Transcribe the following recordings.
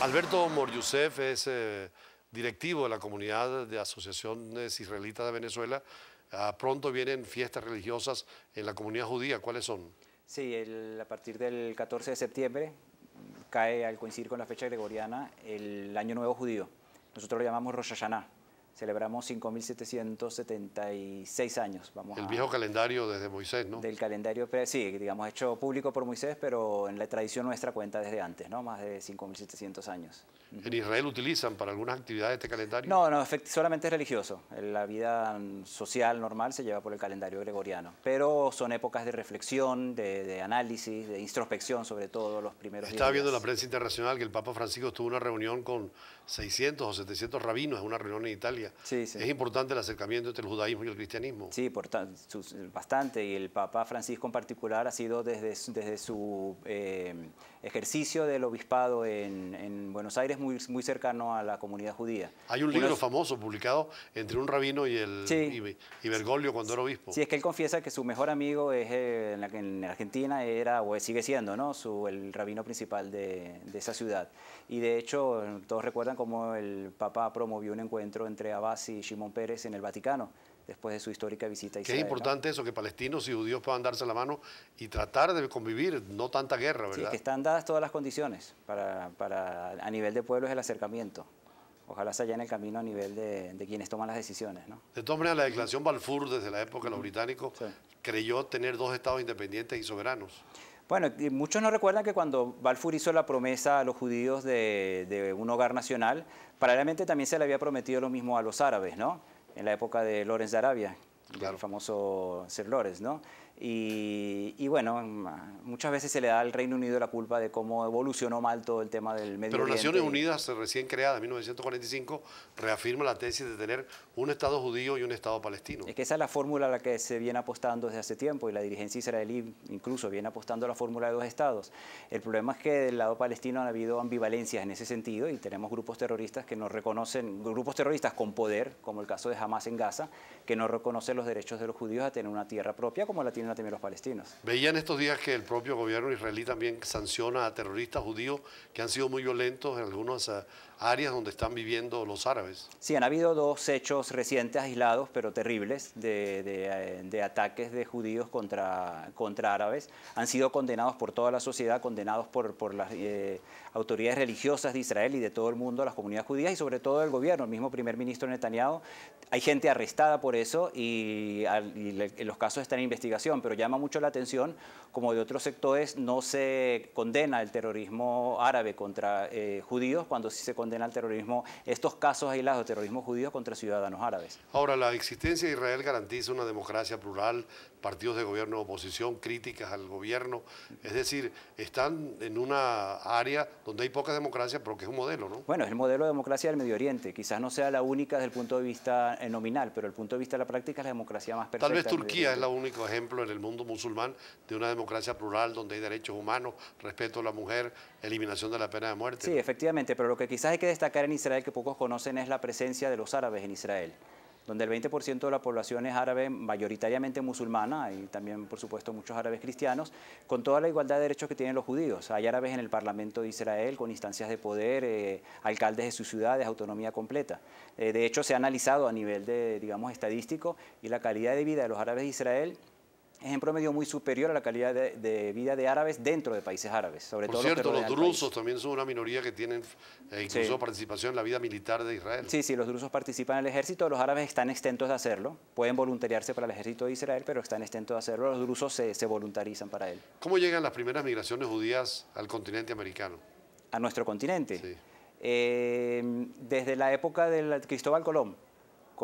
Alberto Moriusef es eh, directivo de la comunidad de asociaciones israelitas de Venezuela. Ah, pronto vienen fiestas religiosas en la comunidad judía. ¿Cuáles son? Sí, a partir del 14 de septiembre cae al coincidir con la fecha gregoriana el Año Nuevo Judío. Nosotros lo llamamos Rosh celebramos 5.776 años. Vamos el viejo calendario desde Moisés, ¿no? Del calendario, sí, digamos, hecho público por Moisés, pero en la tradición nuestra cuenta desde antes, ¿no? Más de 5.700 años. ¿En Israel utilizan para algunas actividades este calendario? No, no, solamente es religioso. La vida social normal se lleva por el calendario gregoriano, pero son épocas de reflexión, de, análisis, de introspección, sobre todo los primeros Estaba viendo en la prensa internacional que el Papa Francisco tuvo una reunión con 600 o 700 rabinos, en una reunión en Italia es importante el acercamiento entre el judaísmo y el cristianismo. Sí, bastante. Y el Papa Francisco en particular ha sido desde, desde su eh, ejercicio del obispado en, Buenos Aires muy, muy cercano a la comunidad judía. Hay un libro famoso publicado entre un rabino y, el, y, Bergoglio cuando era obispo. Sí, es que él confiesa que su mejor amigo es, eh, en, la, en, Argentina era o sigue siendo ¿no? Su, el rabino principal de, de esa ciudad. Y de hecho, todos recuerdan cómo el Papa promovió un encuentro entre Abbas y Shimon Pérez en el Vaticano después de su histórica visita a Israel. Qué importante eso, que palestinos y judíos puedan darse la mano y tratar de convivir, no tanta guerra, ¿verdad? Sí, que están dadas todas las condiciones para, a nivel de pueblos, el acercamiento. Ojalá se en el camino a nivel de, quienes toman las decisiones. ¿no? De todas maneras, la declaración Balfour, desde la época de los británicos, creyó tener dos estados independientes y soberanos. Bueno, muchos no recuerdan que cuando Balfour hizo la promesa a los judíos de, un hogar nacional, paralelamente también se le había prometido lo mismo a los árabes, ¿no? En la época de Lorenz de Arabia, el famoso Sir Lorenz, ¿no? Y, bueno, muchas veces se le da al Reino Unido la culpa de cómo evolucionó mal todo el tema del medio Pero Naciones Unidas, recién creada en 1945, reafirma la tesis de tener un Estado judío y un Estado palestino. Es que esa es la fórmula a la que se viene apostando desde hace tiempo y la dirigencia israelí incluso viene apostando a la fórmula de dos Estados. El problema es que del lado palestino ha habido ambivalencias en ese sentido y tenemos grupos terroristas que no reconocen, grupos terroristas con poder, como el caso de Hamas en Gaza, que no reconocen los derechos de los judíos a tener una tierra propia como la tiene a temer los palestinos. Veían estos días que el propio gobierno israelí también sanciona a terroristas judíos que han sido muy violentos en algunas eh, áreas donde están viviendo los árabes. Sí, han habido dos hechos recientes, aislados, pero terribles, eh, de, ataques de judíos contra, contra árabes. Han sido condenados por toda la sociedad, condenados por, por las eh, autoridades religiosas de Israel y de todo el mundo, las comunidades judías y sobre todo el gobierno, el mismo primer ministro Netanyahu. Hay gente arrestada por eso y, los casos están en investigación pero llama mucho la atención como de otros sectores no se condena el terrorismo árabe contra eh, judíos, cuando sí se condena el terrorismo, estos casos aislados de terrorismo judío contra ciudadanos árabes. Ahora, la existencia de Israel garantiza una democracia plural, partidos de gobierno, oposición, críticas al gobierno. Es decir, están en una área donde hay poca democracia, pero que es un modelo, ¿no? Bueno, es el modelo de democracia del Medio Oriente. Quizás no sea la única desde el punto de vista eh, nominal, pero el punto de vista de la práctica es la democracia más perfecta. Tal vez Turquía es el único ejemplo en el mundo musulmán de una democracia plural donde hay derechos humanos, respeto a la mujer, eliminación de la pena de muerte. Sí, efectivamente, pero lo que quizás hay que destacar en Israel, que pocos conocen, es la presencia de los árabes en Israel donde el 20% de la población es árabe, mayoritariamente musulmana, y también, por supuesto, muchos árabes cristianos, con toda la igualdad de derechos que tienen los judíos. Hay árabes en el Parlamento de Israel, con instancias de poder, eh, alcaldes de sus ciudades, autonomía completa. Eh, de hecho, se ha analizado a nivel de, digamos, estadístico y la calidad de vida de los árabes de Israel es en promedio muy superior a la calidad de, vida de árabes dentro de países árabes. Sobre Por cierto, los, drusos también son una minoría que tienen eh, incluso participación en la vida militar de Israel. Sí, sí, los drusos participan en el ejército, los árabes están extentos de hacerlo, pueden voluntariarse para el ejército de Israel, pero están extentos de hacerlo, los drusos se, voluntarizan para él. ¿Cómo llegan las primeras migraciones judías al continente americano? A nuestro continente. Eh, desde la época de Cristóbal Colón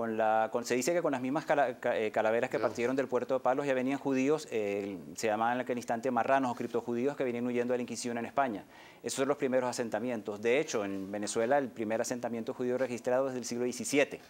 la, se dice que con las mismas eh, calaveras que partieron del puerto de Palos ya venían judíos, se llamaban en aquel instante marranos o criptojudíos que venían huyendo de la Inquisición en España. Esos son los primeros asentamientos. De hecho, en Venezuela el primer asentamiento judío registrado es del siglo XVII.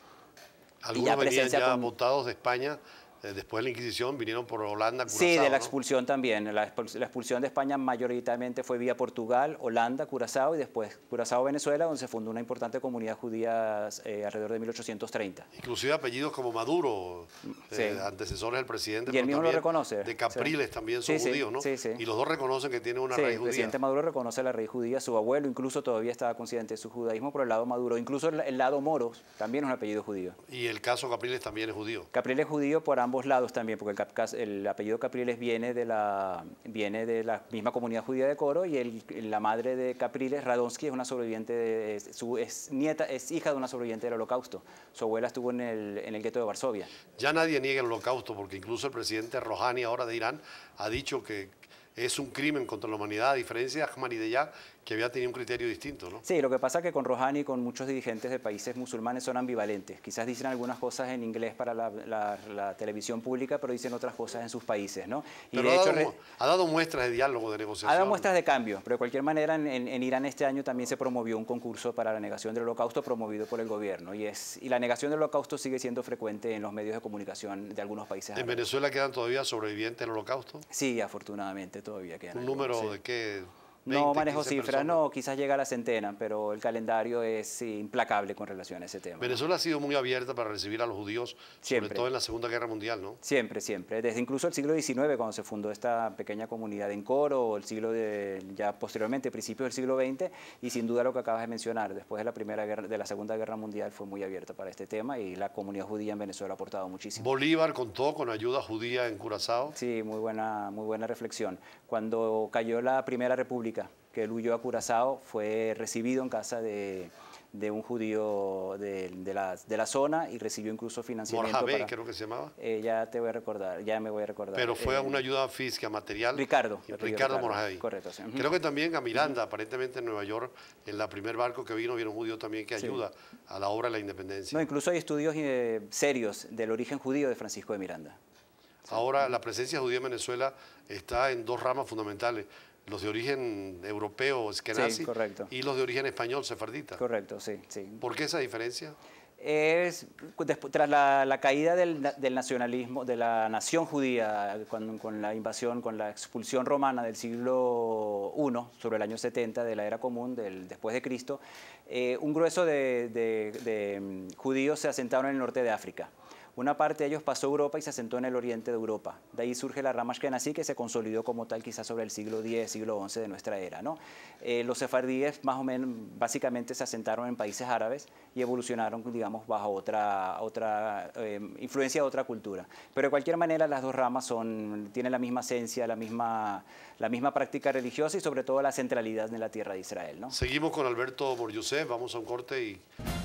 Algunos venían ya de España eh, después de la Inquisición vinieron por Holanda, Curazao. Sí, de la expulsión también. La, expulsión de España mayoritariamente fue vía Portugal, Holanda, Curazao y después Curazao, Venezuela, donde se fundó una importante comunidad judía eh, alrededor de 1830. Inclusive apellidos como Maduro, eh, antecesores del presidente. Y él mismo lo reconoce. De Capriles también son judíos, ¿no? Y los dos reconocen que tiene una raíz judía. El presidente Maduro reconoce la raíz judía, su abuelo incluso todavía estaba consciente de su judaísmo por el lado Maduro. Incluso el, lado Moros también es un apellido judío. Y el caso Capriles también es judío. Capriles es judío por ambos ambos lados también, porque el, apellido Capriles viene de, la, viene de la misma comunidad judía de Coro y la madre de Capriles, Radonsky, es una sobreviviente, de, su, es nieta, es hija de una sobreviviente del Holocausto. Su abuela estuvo en el, en el gueto de Varsovia. Ya nadie niega el Holocausto, porque incluso el presidente Rouhani ahora de Irán ha dicho que es un crimen contra la humanidad, a diferencia de Ahmadinejad, que había tenido un criterio distinto, ¿no? Sí, lo que pasa es que con Rohani y con muchos dirigentes de países musulmanes son ambivalentes. Quizás dicen algunas cosas en inglés para la, televisión pública, pero dicen otras cosas en sus países, ¿no? pero de ha, dado, muestras de diálogo, de negociación. Ha dado muestras de cambio, pero de cualquier manera en, Irán este año también se promovió un concurso para la negación del holocausto promovido por el gobierno y, es, y la negación del holocausto sigue siendo frecuente en los medios de comunicación de algunos países. ¿En Venezuela quedan todavía sobrevivientes del holocausto? Sí, afortunadamente todavía quedan. ¿Un número de qué? no manejo cifras, no, quizás llega a la centena, pero el calendario es implacable con relación a ese tema. Venezuela ha sido muy abierta para recibir a los judíos, siempre. sobre todo en la Segunda Guerra Mundial, ¿no? Siempre, siempre. Desde incluso el siglo XIX, cuando se fundó esta pequeña comunidad en Coro, el siglo de, ya posteriormente, principios del siglo XX, y sin duda lo que acabas de mencionar, después de la primera guerra, de la Segunda Guerra Mundial fue muy abierta para este tema y la comunidad judía en Venezuela ha aportado muchísimo. Bolívar contó con ayuda judía en Curazao. Sí, muy buena, muy buena reflexión. Cuando cayó la Primera República que él huyó a Curazao, fue recibido en casa de, un judío de, la, zona y recibió incluso financiamiento. para... creo que se llamaba. Eh, ya te voy a recordar, ya me voy a recordar. Pero fue eh, una ayuda física, material. Ricardo. Ricardo, Ricardo Correcto. Sí. Creo que también a Miranda, aparentemente en Nueva York, en el primer barco que vino, vino un judío también que ayuda a la obra de la independencia. No, incluso hay estudios eh, serios del origen judío de Francisco de Miranda. Ahora, la presencia judía en Venezuela está en dos ramas fundamentales los de origen europeo, eskenazi, sí, correcto. y los de origen español, sefardita. Correcto, sí. sí. ¿Por qué esa diferencia? Es, tras la, caída del, nacionalismo, de la nación judía, cuando, con la invasión, con la expulsión romana del siglo I, sobre el año 70 de la era común, del, después de Cristo, eh, un grueso de mm, judíos se asentaron en el norte de África. Una parte de ellos pasó a Europa y se asentó en el oriente de Europa. De ahí surge la rama Ashkenazí que se consolidó como tal quizás sobre el siglo X, siglo XI de nuestra era. ¿no? Eh, los sefardíes más o menos básicamente se asentaron en países árabes y evolucionaron, digamos, bajo otra, otra eh, influencia de otra cultura. Pero de cualquier manera las dos ramas tienen la misma esencia, la misma, la misma práctica religiosa y sobre todo la centralidad en la tierra de Israel. Seguimos con Alberto Borjusé. vamos a un corte y...